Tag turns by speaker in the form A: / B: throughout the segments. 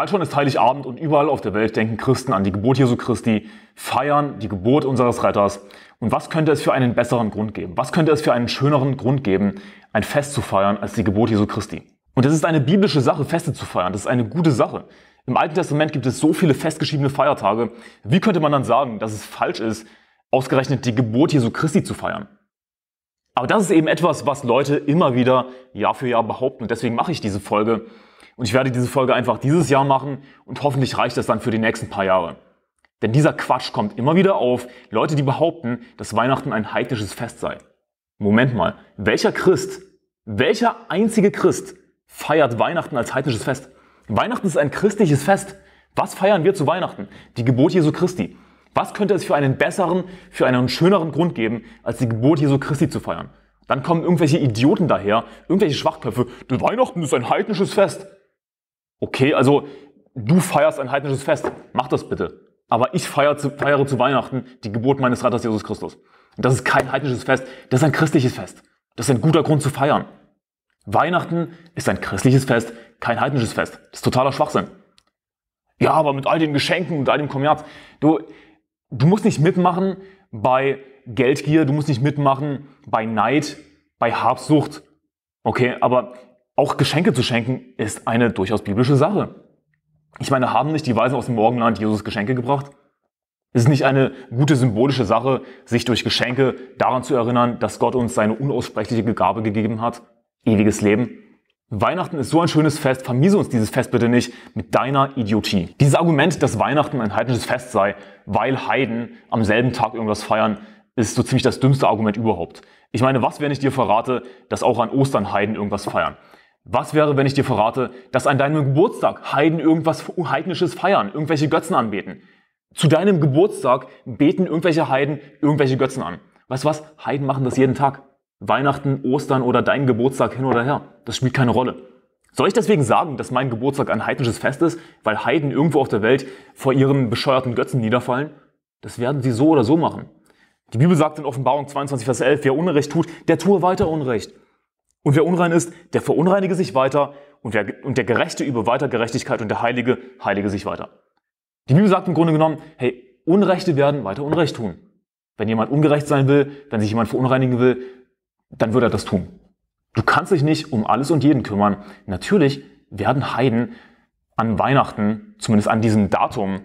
A: Bald schon ist Heiligabend und überall auf der Welt denken Christen an die Geburt Jesu Christi, feiern die Geburt unseres Retters. Und was könnte es für einen besseren Grund geben? Was könnte es für einen schöneren Grund geben, ein Fest zu feiern als die Geburt Jesu Christi? Und es ist eine biblische Sache, Feste zu feiern. Das ist eine gute Sache. Im Alten Testament gibt es so viele festgeschriebene Feiertage. Wie könnte man dann sagen, dass es falsch ist, ausgerechnet die Geburt Jesu Christi zu feiern? Aber das ist eben etwas, was Leute immer wieder Jahr für Jahr behaupten. Und deswegen mache ich diese Folge, und ich werde diese Folge einfach dieses Jahr machen und hoffentlich reicht das dann für die nächsten paar Jahre. Denn dieser Quatsch kommt immer wieder auf. Leute, die behaupten, dass Weihnachten ein heidnisches Fest sei. Moment mal, welcher Christ, welcher einzige Christ feiert Weihnachten als heidnisches Fest? Weihnachten ist ein christliches Fest. Was feiern wir zu Weihnachten? Die Geburt Jesu Christi. Was könnte es für einen besseren, für einen schöneren Grund geben, als die Geburt Jesu Christi zu feiern? Dann kommen irgendwelche Idioten daher, irgendwelche Schwachköpfe. Weihnachten ist ein heidnisches Fest okay, also du feierst ein heidnisches Fest, mach das bitte. Aber ich feiere zu, feiere zu Weihnachten die Geburt meines Retters Jesus Christus. Und das ist kein heidnisches Fest, das ist ein christliches Fest. Das ist ein guter Grund zu feiern. Weihnachten ist ein christliches Fest, kein heidnisches Fest. Das ist totaler Schwachsinn. Ja, aber mit all den Geschenken und all dem Kommerz. Du, du musst nicht mitmachen bei Geldgier, du musst nicht mitmachen bei Neid, bei Habsucht. Okay, aber auch Geschenke zu schenken ist eine durchaus biblische Sache. Ich meine, haben nicht die Weisen aus dem Morgenland Jesus Geschenke gebracht? Ist Es nicht eine gute symbolische Sache, sich durch Geschenke daran zu erinnern, dass Gott uns seine unaussprechliche Gabe gegeben hat, ewiges Leben. Weihnachten ist so ein schönes Fest, vermiese uns dieses Fest bitte nicht mit deiner Idiotie. Dieses Argument, dass Weihnachten ein heidnisches Fest sei, weil Heiden am selben Tag irgendwas feiern, ist so ziemlich das dümmste Argument überhaupt. Ich meine, was, wenn ich dir verrate, dass auch an Ostern Heiden irgendwas feiern? Was wäre, wenn ich dir verrate, dass an deinem Geburtstag Heiden irgendwas Heidnisches feiern, irgendwelche Götzen anbeten? Zu deinem Geburtstag beten irgendwelche Heiden irgendwelche Götzen an. Weißt du was? Heiden machen das jeden Tag. Weihnachten, Ostern oder dein Geburtstag hin oder her. Das spielt keine Rolle. Soll ich deswegen sagen, dass mein Geburtstag ein heidnisches Fest ist, weil Heiden irgendwo auf der Welt vor ihren bescheuerten Götzen niederfallen? Das werden sie so oder so machen. Die Bibel sagt in Offenbarung 22, Vers 11, wer Unrecht tut, der tue weiter Unrecht. Und wer unrein ist, der verunreinige sich weiter und, wer, und der Gerechte über weiter Gerechtigkeit und der Heilige heilige sich weiter. Die Bibel sagt im Grunde genommen, hey, Unrechte werden weiter Unrecht tun. Wenn jemand ungerecht sein will, wenn sich jemand verunreinigen will, dann wird er das tun. Du kannst dich nicht um alles und jeden kümmern. Natürlich werden Heiden an Weihnachten, zumindest an diesem Datum,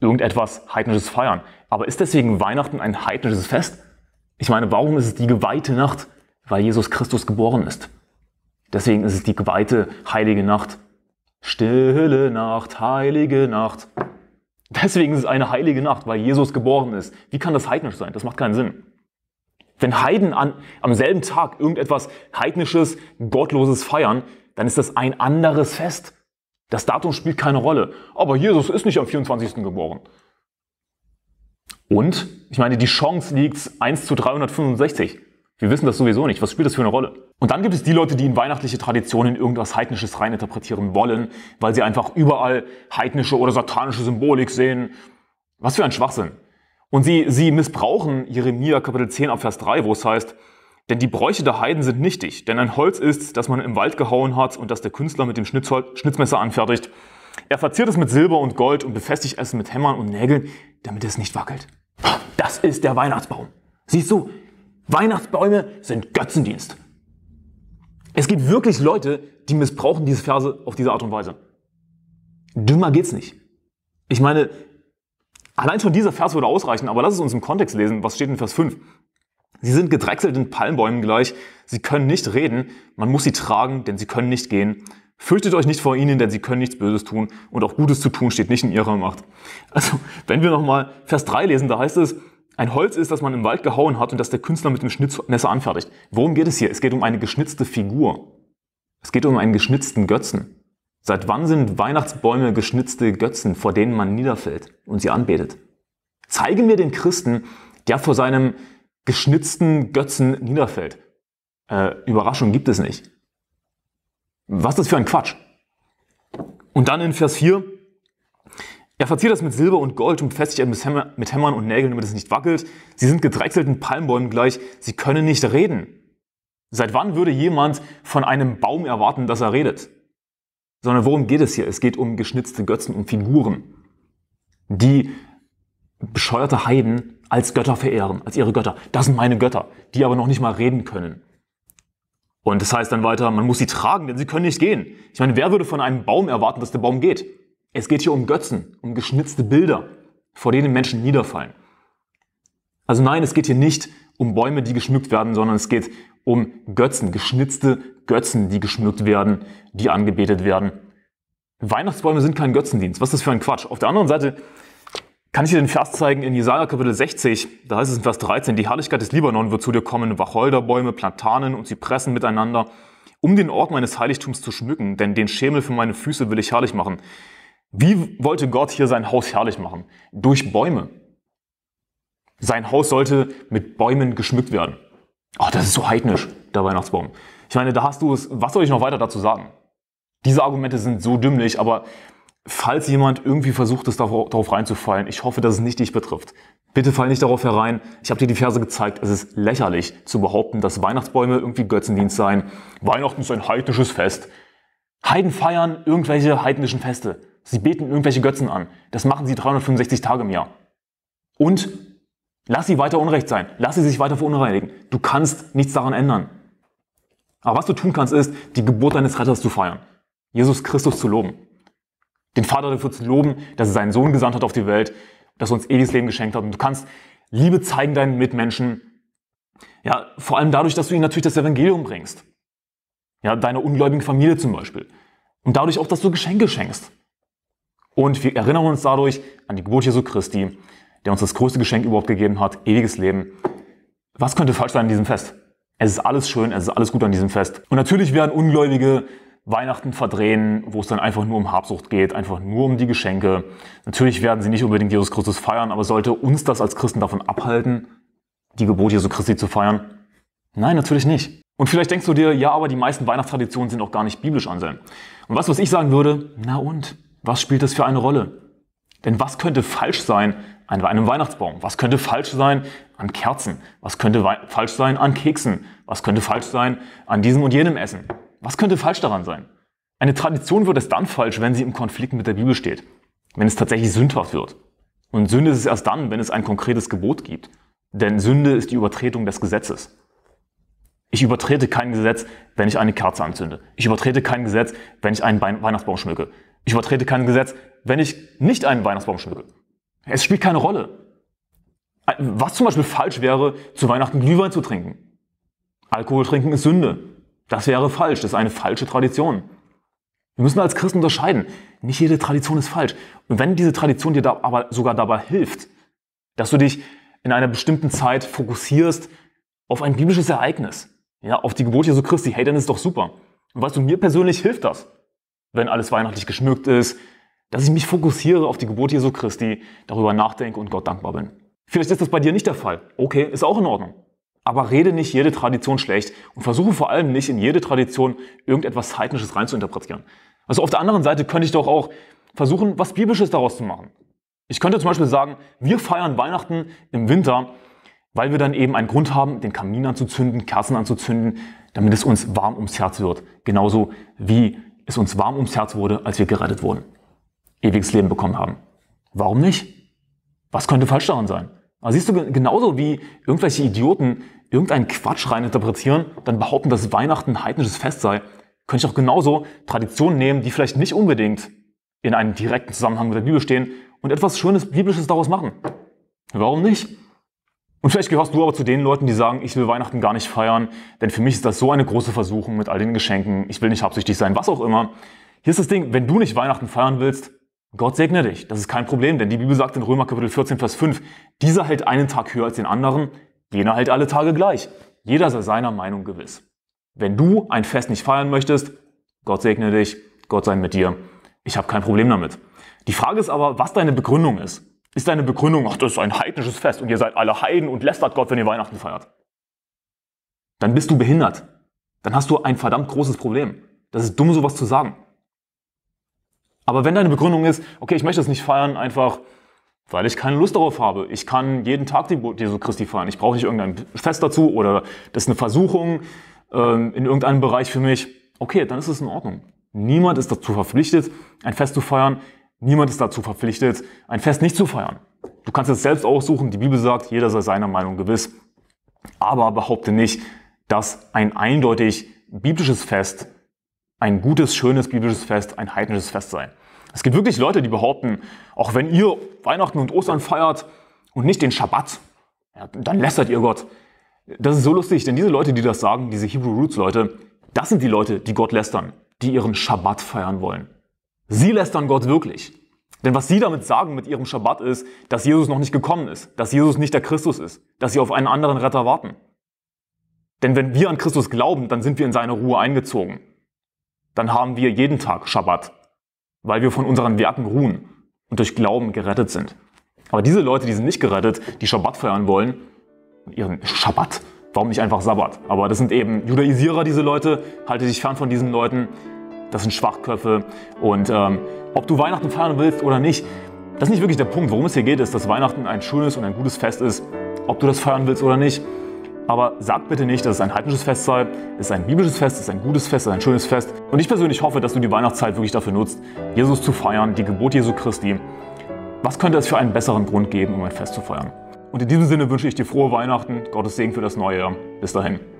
A: irgendetwas heidnisches feiern. Aber ist deswegen Weihnachten ein heidnisches Fest? Ich meine, warum ist es die geweihte Nacht? weil Jesus Christus geboren ist. Deswegen ist es die geweihte heilige Nacht. Stille Nacht, heilige Nacht. Deswegen ist es eine heilige Nacht, weil Jesus geboren ist. Wie kann das heidnisch sein? Das macht keinen Sinn. Wenn Heiden an, am selben Tag irgendetwas heidnisches, gottloses feiern, dann ist das ein anderes Fest. Das Datum spielt keine Rolle. Aber Jesus ist nicht am 24. geboren. Und, ich meine, die Chance liegt 1 zu 365. Wir wissen das sowieso nicht. Was spielt das für eine Rolle? Und dann gibt es die Leute, die in weihnachtliche Traditionen in irgendwas Heidnisches reininterpretieren wollen, weil sie einfach überall heidnische oder satanische Symbolik sehen. Was für ein Schwachsinn. Und sie, sie missbrauchen Jeremia Kapitel 10 ab Vers 3, wo es heißt, denn die Bräuche der Heiden sind nichtig, denn ein Holz ist, das man im Wald gehauen hat und das der Künstler mit dem Schnitzmesser anfertigt. Er verziert es mit Silber und Gold und befestigt es mit Hämmern und Nägeln, damit es nicht wackelt. Das ist der Weihnachtsbaum. Siehst du, Weihnachtsbäume sind Götzendienst. Es gibt wirklich Leute, die missbrauchen diese Verse auf diese Art und Weise. Dümmer geht's nicht. Ich meine, allein schon dieser Vers würde ausreichen, aber lass es uns im Kontext lesen, was steht in Vers 5. Sie sind gedrechselten Palmbäumen gleich, sie können nicht reden, man muss sie tragen, denn sie können nicht gehen. Fürchtet euch nicht vor ihnen, denn sie können nichts Böses tun und auch Gutes zu tun steht nicht in ihrer Macht. Also, wenn wir nochmal Vers 3 lesen, da heißt es, ein Holz ist, das man im Wald gehauen hat und das der Künstler mit dem Schnitzmesser anfertigt. Worum geht es hier? Es geht um eine geschnitzte Figur. Es geht um einen geschnitzten Götzen. Seit wann sind Weihnachtsbäume geschnitzte Götzen, vor denen man niederfällt und sie anbetet? Zeige mir den Christen, der vor seinem geschnitzten Götzen niederfällt. Äh, Überraschung gibt es nicht. Was ist das für ein Quatsch? Und dann in Vers 4, ja, verziert das mit Silber und Gold und befestigt es mit Hämmern und Nägeln, damit es nicht wackelt. Sie sind gedrechselten Palmbäumen gleich, sie können nicht reden. Seit wann würde jemand von einem Baum erwarten, dass er redet? Sondern worum geht es hier? Es geht um geschnitzte Götzen, um Figuren, die bescheuerte Heiden als Götter verehren, als ihre Götter. Das sind meine Götter, die aber noch nicht mal reden können. Und das heißt dann weiter, man muss sie tragen, denn sie können nicht gehen. Ich meine, wer würde von einem Baum erwarten, dass der Baum geht? Es geht hier um Götzen, um geschnitzte Bilder, vor denen Menschen niederfallen. Also nein, es geht hier nicht um Bäume, die geschmückt werden, sondern es geht um Götzen, geschnitzte Götzen, die geschmückt werden, die angebetet werden. Weihnachtsbäume sind kein Götzendienst. Was ist das für ein Quatsch? Auf der anderen Seite kann ich dir den Vers zeigen in Jesaja Kapitel 60, da heißt es in Vers 13, die Herrlichkeit des Libanon wird zu dir kommen, Wacholderbäume, Platanen und Zypressen miteinander, um den Ort meines Heiligtums zu schmücken, denn den Schemel für meine Füße will ich herrlich machen. Wie wollte Gott hier sein Haus herrlich machen? Durch Bäume. Sein Haus sollte mit Bäumen geschmückt werden. Oh, das ist so heidnisch, der Weihnachtsbaum. Ich meine, da hast du es. Was soll ich noch weiter dazu sagen? Diese Argumente sind so dümmlich, aber falls jemand irgendwie versucht es darauf reinzufallen, ich hoffe, dass es nicht dich betrifft. Bitte fall nicht darauf herein. Ich habe dir die Verse gezeigt. Es ist lächerlich zu behaupten, dass Weihnachtsbäume irgendwie Götzendienst seien. Weihnachten ist ein heidnisches Fest. Heiden feiern irgendwelche heidnischen Feste. Sie beten irgendwelche Götzen an. Das machen sie 365 Tage im Jahr. Und lass sie weiter Unrecht sein. Lass sie sich weiter verunreinigen. Du kannst nichts daran ändern. Aber was du tun kannst, ist, die Geburt deines Retters zu feiern. Jesus Christus zu loben. Den Vater dafür zu loben, dass er seinen Sohn gesandt hat auf die Welt, dass er uns ewiges Leben geschenkt hat. Und du kannst Liebe zeigen deinen Mitmenschen. Ja, vor allem dadurch, dass du ihnen natürlich das Evangelium bringst. Ja, deiner ungläubigen Familie zum Beispiel. Und dadurch auch, dass du Geschenke schenkst. Und wir erinnern uns dadurch an die Geburt Jesu Christi, der uns das größte Geschenk überhaupt gegeben hat, ewiges Leben. Was könnte falsch sein an diesem Fest? Es ist alles schön, es ist alles gut an diesem Fest. Und natürlich werden Ungläubige Weihnachten verdrehen, wo es dann einfach nur um Habsucht geht, einfach nur um die Geschenke. Natürlich werden sie nicht unbedingt Jesus Christus feiern, aber sollte uns das als Christen davon abhalten, die Geburt Jesu Christi zu feiern? Nein, natürlich nicht. Und vielleicht denkst du dir, ja, aber die meisten Weihnachtstraditionen sind auch gar nicht biblisch, Anselm. Und was, was ich sagen würde? Na und? Was spielt das für eine Rolle? Denn was könnte falsch sein an einem Weihnachtsbaum? Was könnte falsch sein an Kerzen? Was könnte falsch sein an Keksen? Was könnte falsch sein an diesem und jenem Essen? Was könnte falsch daran sein? Eine Tradition wird es dann falsch, wenn sie im Konflikt mit der Bibel steht, wenn es tatsächlich sündhaft wird. Und Sünde ist es erst dann, wenn es ein konkretes Gebot gibt. Denn Sünde ist die Übertretung des Gesetzes. Ich übertrete kein Gesetz, wenn ich eine Kerze anzünde. Ich übertrete kein Gesetz, wenn ich einen Weihnachtsbaum schmücke. Ich übertrete kein Gesetz, wenn ich nicht einen Weihnachtsbaum schmücke. Es spielt keine Rolle. Was zum Beispiel falsch wäre, zu Weihnachten Glühwein zu trinken. Alkohol trinken ist Sünde. Das wäre falsch. Das ist eine falsche Tradition. Wir müssen als Christen unterscheiden. Nicht jede Tradition ist falsch. Und wenn diese Tradition dir da aber sogar dabei hilft, dass du dich in einer bestimmten Zeit fokussierst auf ein biblisches Ereignis, ja, auf die Geburt Jesu Christi, hey, dann ist doch super. Und weißt du, mir persönlich hilft das wenn alles weihnachtlich geschmückt ist, dass ich mich fokussiere auf die Geburt Jesu Christi, darüber nachdenke und Gott dankbar bin. Vielleicht ist das bei dir nicht der Fall. Okay, ist auch in Ordnung. Aber rede nicht jede Tradition schlecht und versuche vor allem nicht in jede Tradition irgendetwas Heidnisches reinzuinterpretieren. Also auf der anderen Seite könnte ich doch auch versuchen, was Biblisches daraus zu machen. Ich könnte zum Beispiel sagen, wir feiern Weihnachten im Winter, weil wir dann eben einen Grund haben, den Kamin anzuzünden, Kerzen anzuzünden, damit es uns warm ums Herz wird. Genauso wie es uns warm ums Herz wurde, als wir gerettet wurden, ewiges Leben bekommen haben. Warum nicht? Was könnte falsch daran sein? Aber also siehst du, genauso wie irgendwelche Idioten irgendeinen Quatsch reininterpretieren, dann behaupten, dass Weihnachten ein heidnisches Fest sei, könnte ich auch genauso Traditionen nehmen, die vielleicht nicht unbedingt in einem direkten Zusammenhang mit der Bibel stehen und etwas Schönes Biblisches daraus machen. Warum nicht? Und vielleicht gehörst du aber zu den Leuten, die sagen, ich will Weihnachten gar nicht feiern, denn für mich ist das so eine große Versuchung mit all den Geschenken, ich will nicht habsüchtig sein, was auch immer. Hier ist das Ding, wenn du nicht Weihnachten feiern willst, Gott segne dich. Das ist kein Problem, denn die Bibel sagt in Römer Kapitel 14, Vers 5, dieser hält einen Tag höher als den anderen, jener hält alle Tage gleich. Jeder sei seiner Meinung gewiss. Wenn du ein Fest nicht feiern möchtest, Gott segne dich, Gott sei mit dir. Ich habe kein Problem damit. Die Frage ist aber, was deine Begründung ist ist deine Begründung, ach, das ist ein heidnisches Fest und ihr seid alle Heiden und lästert Gott, wenn ihr Weihnachten feiert. Dann bist du behindert. Dann hast du ein verdammt großes Problem. Das ist dumm, sowas zu sagen. Aber wenn deine Begründung ist, okay, ich möchte es nicht feiern, einfach weil ich keine Lust darauf habe. Ich kann jeden Tag die Geburt Jesu Christi feiern. Ich brauche nicht irgendein Fest dazu oder das ist eine Versuchung ähm, in irgendeinem Bereich für mich. Okay, dann ist es in Ordnung. Niemand ist dazu verpflichtet, ein Fest zu feiern, Niemand ist dazu verpflichtet, ein Fest nicht zu feiern. Du kannst es selbst aussuchen, die Bibel sagt, jeder sei seiner Meinung gewiss. Aber behaupte nicht, dass ein eindeutig biblisches Fest ein gutes, schönes biblisches Fest ein heidnisches Fest sei. Es gibt wirklich Leute, die behaupten, auch wenn ihr Weihnachten und Ostern feiert und nicht den Schabbat, ja, dann lästert ihr Gott. Das ist so lustig, denn diese Leute, die das sagen, diese Hebrew Roots Leute, das sind die Leute, die Gott lästern, die ihren Schabbat feiern wollen. Sie lästern Gott wirklich. Denn was sie damit sagen mit ihrem Schabbat ist, dass Jesus noch nicht gekommen ist, dass Jesus nicht der Christus ist, dass sie auf einen anderen Retter warten. Denn wenn wir an Christus glauben, dann sind wir in seine Ruhe eingezogen. Dann haben wir jeden Tag Schabbat, weil wir von unseren Werken ruhen und durch Glauben gerettet sind. Aber diese Leute, die sind nicht gerettet, die Schabbat feiern wollen, ihren Schabbat, warum nicht einfach Sabbat? Aber das sind eben Judaisierer, diese Leute, halte dich fern von diesen Leuten das sind Schwachköpfe und ähm, ob du Weihnachten feiern willst oder nicht, das ist nicht wirklich der Punkt. Worum es hier geht, ist, dass Weihnachten ein schönes und ein gutes Fest ist, ob du das feiern willst oder nicht. Aber sag bitte nicht, dass es ein heidnisches Fest sei. Es ist ein biblisches Fest, es ist ein gutes Fest, es ist ein schönes Fest. Und ich persönlich hoffe, dass du die Weihnachtszeit wirklich dafür nutzt, Jesus zu feiern, die Geburt Jesu Christi. Was könnte es für einen besseren Grund geben, um ein Fest zu feiern? Und in diesem Sinne wünsche ich dir frohe Weihnachten, Gottes Segen für das neue Jahr. Bis dahin.